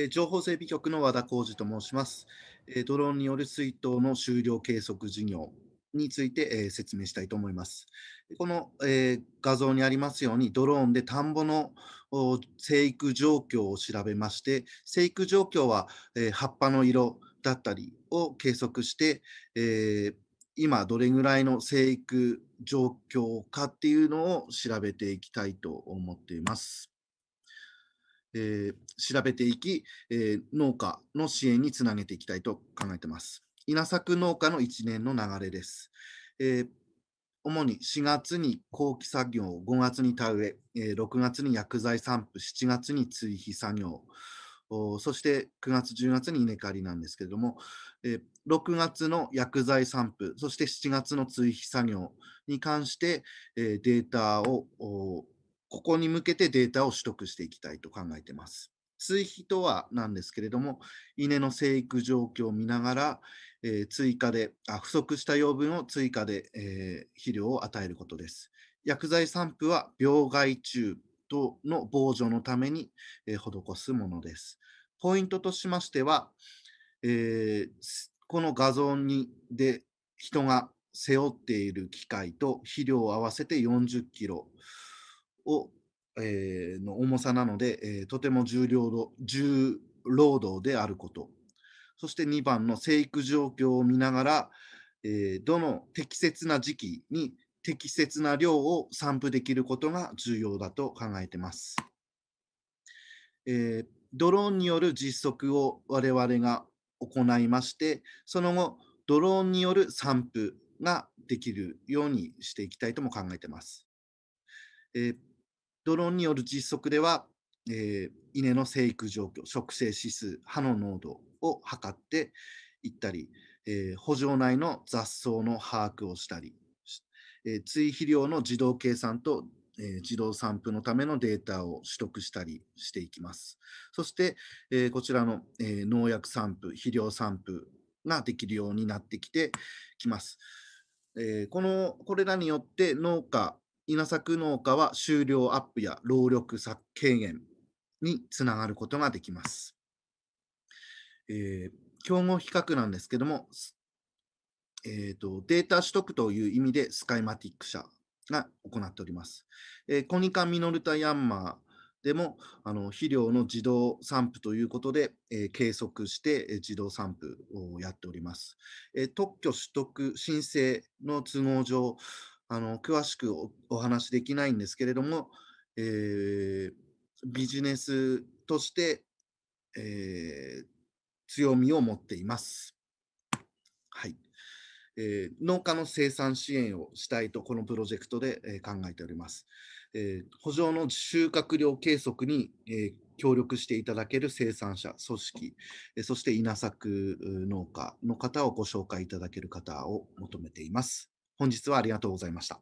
えー、情報整備局の和田浩二と申します、えー、ドローンによる水筒の終了計測事業について、えー、説明したいと思います。この、え画像にありますようにドローンで田んぼの生育状況を調べまして生育状況は、え葉っぱの色だったりを計測して、え今どれぐらいの生育状況かっていうのを調べていきたいと思っています。えー、調べていき、えー、農家の支援につなげていきたいと考えています。稲作農家の一年の流れです。えー、主に4月に後期作業、5月に田植え、6月に薬剤散布、7月に追肥作業、そして9月、10月に稲刈りなんですけれども、え6月の薬剤散布、そして7月の追肥作業に関して、データをここに向けてデータを取得していきたいと考えています。追肥とはなんですけれども、稲の生育状況を見ながら、えー、追加であ、不足した養分を追加で、えー、肥料を与えることです。薬剤散布は病害虫との防除のために、えー、施すものです。ポイントとしましては、えー、この画像にで人が背負っている機械と肥料を合わせて40キロ。を、えー、の重さなので、えー、とても重量度重労働であること。そして2番の生育状況を見ながら、えー、どの適切な時期に適切な量を散布できることが重要だと考えています。えー、ドローンによる実測を我々が行いまして、その後、ドローンによる散布ができるようにしていきたいとも考えています。えー、ドローンによる実測では、えー、稲の生育状況、植生指数、歯の濃度を測っていったり、えー、補助内の雑草の把握をしたり、えー、追肥料の自動計算と、えー、自動散布のためのデータを取得したりしていきます。そして、えー、こちらの、えー、農薬散布、肥料散布ができるようになってきてきます。えー、このこれらによって農家稲作農家は収量アップや労力削減につながることができます。えー、競合比較なんですけども、えーと、データ取得という意味でスカイマティック社が行っております。えー、コニカミノルタヤンマーでもあの肥料の自動散布ということで、えー、計測して、えー、自動散布をやっております。え特許取得申請の都合上、あの詳しくお話しできないんですけれども、えー、ビジネスとして、えー、強みを持っています。はいえー、農家の生産支援をしたいとこのプロジェクトで、え考えております。えー、補助の収穫量計測に、え協力していただける生産者、組織、えそして稲作農家の方をご紹介いただける方を求めています。本日はありがとうございました。